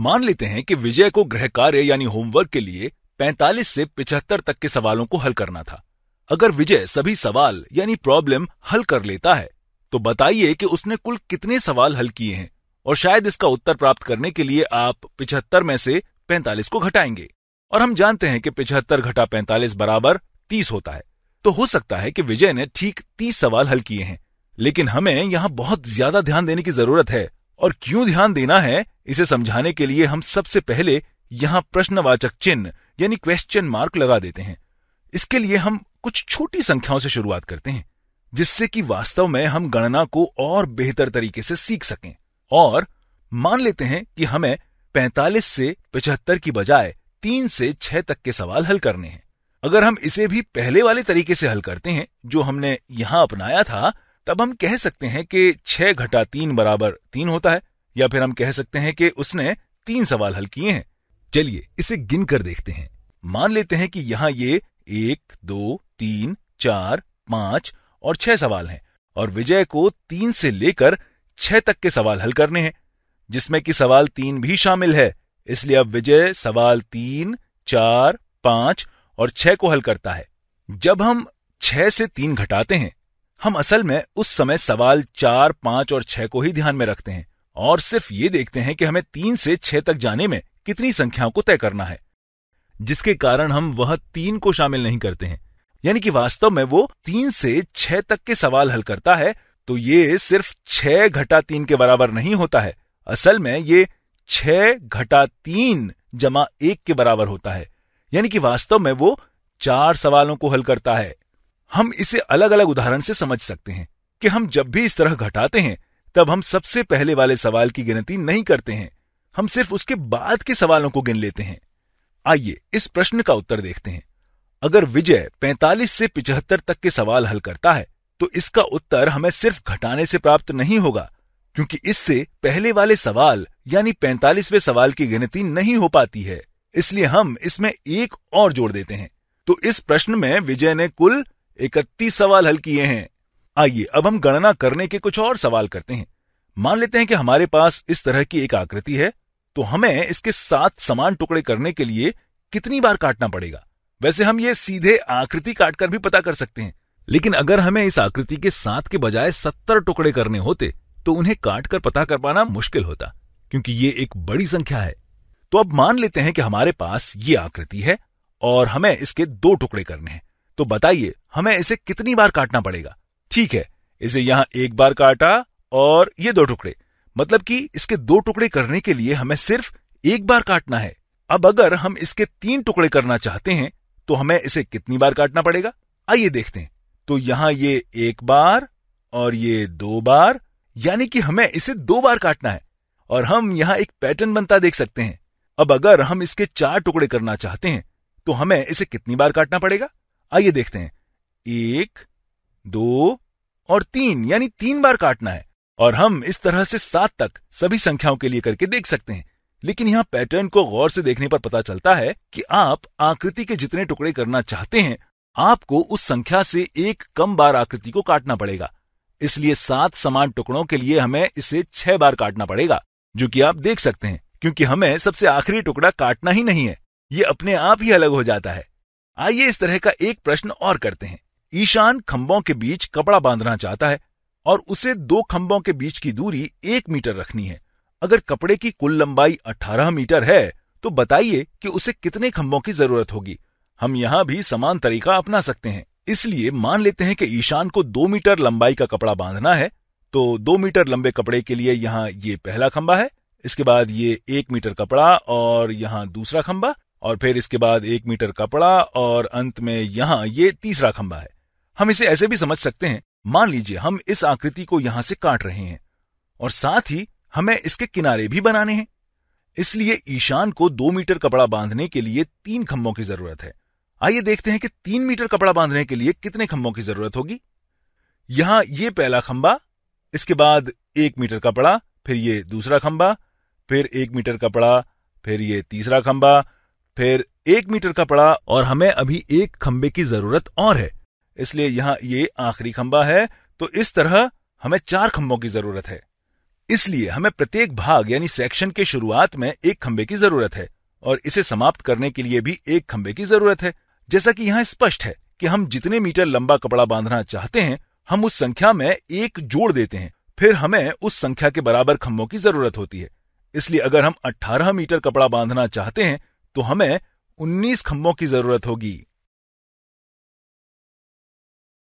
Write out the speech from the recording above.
मान लेते हैं कि विजय को गृह कार्य यानी होमवर्क के लिए 45 से 75 तक के सवालों को हल करना था अगर विजय सभी सवाल यानी प्रॉब्लम हल कर लेता है तो बताइए कि उसने कुल कितने सवाल हल किए हैं और शायद इसका उत्तर प्राप्त करने के लिए आप 75 में से 45 को घटाएंगे और हम जानते हैं कि 75 घटा 45 बराबर 30 होता है तो हो सकता है कि विजय ने ठीक 30 सवाल हल किए हैं लेकिन हमें यहां बहुत ज्यादा ध्यान देने की जरूरत है और क्यों ध्यान देना है इसे समझाने के लिए हम सबसे पहले यहां प्रश्नवाचक चिन्ह यानी क्वेश्चन मार्क लगा देते हैं इसके लिए हम कुछ छोटी संख्याओं से शुरुआत करते हैं जिससे कि वास्तव में हम गणना को और बेहतर तरीके से सीख सकें और मान लेते हैं कि हमें 45 से 75 की बजाय 3 से 6 तक के सवाल हल करने हैं अगर हम इसे भी पहले वाले तरीके से हल करते हैं जो हमने यहां अपनाया था तब हम कह सकते हैं कि छह घटा तीन बराबर तीन होता है या फिर हम कह सकते हैं कि उसने तीन सवाल हल किए हैं चलिए इसे गिन कर देखते हैं मान लेते हैं कि यहाँ ये एक दो तीन चार पांच और छह सवाल हैं और विजय को तीन से लेकर छह तक के सवाल हल करने हैं जिसमें कि सवाल तीन भी शामिल है इसलिए अब विजय सवाल तीन चार पांच और छह को हल करता है जब हम छह से तीन घटाते हैं हम असल में उस समय सवाल चार पांच और छह को ही ध्यान में रखते हैं और सिर्फ ये देखते हैं कि हमें तीन से छह तक जाने में कितनी संख्याओं को तय करना है जिसके कारण हम वह तीन को शामिल नहीं करते हैं यानी कि वास्तव में वो तीन से छह तक के सवाल हल करता है तो ये सिर्फ छह घटा तीन के बराबर नहीं होता है असल में ये छह घटा तीन जमा एक के बराबर होता है यानी कि वास्तव में वो चार सवालों को हल करता है हम इसे अलग अलग उदाहरण से समझ सकते हैं कि हम जब भी इस तरह घटाते हैं तब हम सबसे पहले वाले सवाल की गिनती नहीं करते हैं हम सिर्फ उसके बाद के सवालों को गिन लेते हैं आइए इस प्रश्न का उत्तर देखते हैं अगर विजय 45 से 75 तक के सवाल हल करता है तो इसका उत्तर हमें सिर्फ घटाने से प्राप्त नहीं होगा क्योंकि इससे पहले वाले सवाल यानी पैंतालीसवें सवाल की गिनती नहीं हो पाती है इसलिए हम इसमें एक और जोड़ देते हैं तो इस प्रश्न में विजय ने कुल इकतीस सवाल हल किए हैं आइए अब हम गणना करने के कुछ और सवाल करते हैं मान लेते हैं कि हमारे पास इस तरह की एक आकृति है तो हमें इसके सात समान टुकड़े करने के लिए कितनी बार काटना पड़ेगा वैसे हम ये सीधे आकृति काटकर भी पता कर सकते हैं लेकिन अगर हमें इस आकृति के सात के बजाय सत्तर टुकड़े करने होते तो उन्हें काटकर पता कर पाना मुश्किल होता क्योंकि ये एक बड़ी संख्या है तो अब मान लेते हैं कि हमारे पास ये आकृति है और हमें इसके दो टुकड़े करने हैं तो बताइए हमें इसे कितनी बार काटना पड़ेगा ठीक है इसे यहां एक बार काटा और ये दो टुकड़े मतलब कि इसके दो टुकड़े करने के लिए हमें सिर्फ एक बार काटना है अब अगर हम इसके तीन टुकड़े करना चाहते हैं तो हमें इसे कितनी बार काटना पड़ेगा आइए देखते हैं तो यहां ये एक बार और ये दो बार यानी कि हमें इसे दो बार काटना है और हम यहां एक पैटर्न बनता देख सकते हैं अब अगर हम इसके चार टुकड़े करना चाहते हैं तो हमें इसे कितनी बार काटना पड़ेगा आइए देखते हैं एक दो और तीन यानी तीन बार काटना है और हम इस तरह से सात तक सभी संख्याओं के लिए करके देख सकते हैं लेकिन यहाँ पैटर्न को गौर से देखने पर पता चलता है कि आप आकृति के जितने टुकड़े करना चाहते हैं आपको उस संख्या से एक कम बार आकृति को काटना पड़ेगा इसलिए सात समान टुकड़ों के लिए हमें इसे छह बार काटना पड़ेगा जो कि आप देख सकते हैं क्योंकि हमें सबसे आखिरी टुकड़ा काटना ही नहीं है ये अपने आप ही अलग हो जाता है आइए इस तरह का एक प्रश्न और करते हैं ईशान खंबों के बीच कपड़ा बांधना चाहता है और उसे दो खंबों के बीच की दूरी एक मीटर रखनी है अगर कपड़े की कुल लंबाई 18 मीटर है तो बताइए कि उसे कितने खंबों की जरूरत होगी हम यहाँ भी समान तरीका अपना सकते हैं इसलिए मान लेते हैं कि ईशान को दो मीटर लंबाई का कपड़ा बांधना है तो दो मीटर लंबे कपड़े के लिए यहाँ ये पहला खंबा है इसके बाद ये एक मीटर कपड़ा और यहाँ दूसरा खंबा और फिर इसके बाद एक मीटर कपड़ा और अंत में यहां ये तीसरा खंबा है हम इसे ऐसे भी समझ सकते हैं मान लीजिए हम इस आकृति को यहां से काट रहे हैं और साथ ही हमें इसके किनारे भी बनाने हैं इसलिए ईशान को दो मीटर कपड़ा बांधने के लिए तीन खंभों की जरूरत है आइए देखते हैं कि तीन मीटर कपड़ा बांधने के लिए कितने खंभों की जरूरत होगी यहां ये पहला खंबा इसके बाद एक मीटर कपड़ा फिर ये दूसरा खंबा फिर एक मीटर कपड़ा फिर ये तीसरा खंबा फिर एक मीटर का पड़ा और हमें अभी एक खंबे की जरूरत और है इसलिए यहाँ ये आखिरी खंबा है तो इस तरह हमें चार खंभों की जरूरत है इसलिए हमें प्रत्येक भाग यानी सेक्शन के शुरुआत में एक खंबे की जरूरत है और इसे समाप्त करने के लिए भी एक खंबे की जरूरत है जैसा कि यहाँ स्पष्ट है कि हम जितने मीटर लंबा कपड़ा बांधना चाहते हैं हम उस संख्या में एक जोड़ देते हैं फिर हमें उस संख्या के बराबर खंभों की जरूरत होती है इसलिए अगर हम 18 मीटर कपड़ा बांधना चाहते हैं तो हमें 19 खम्बों की जरूरत होगी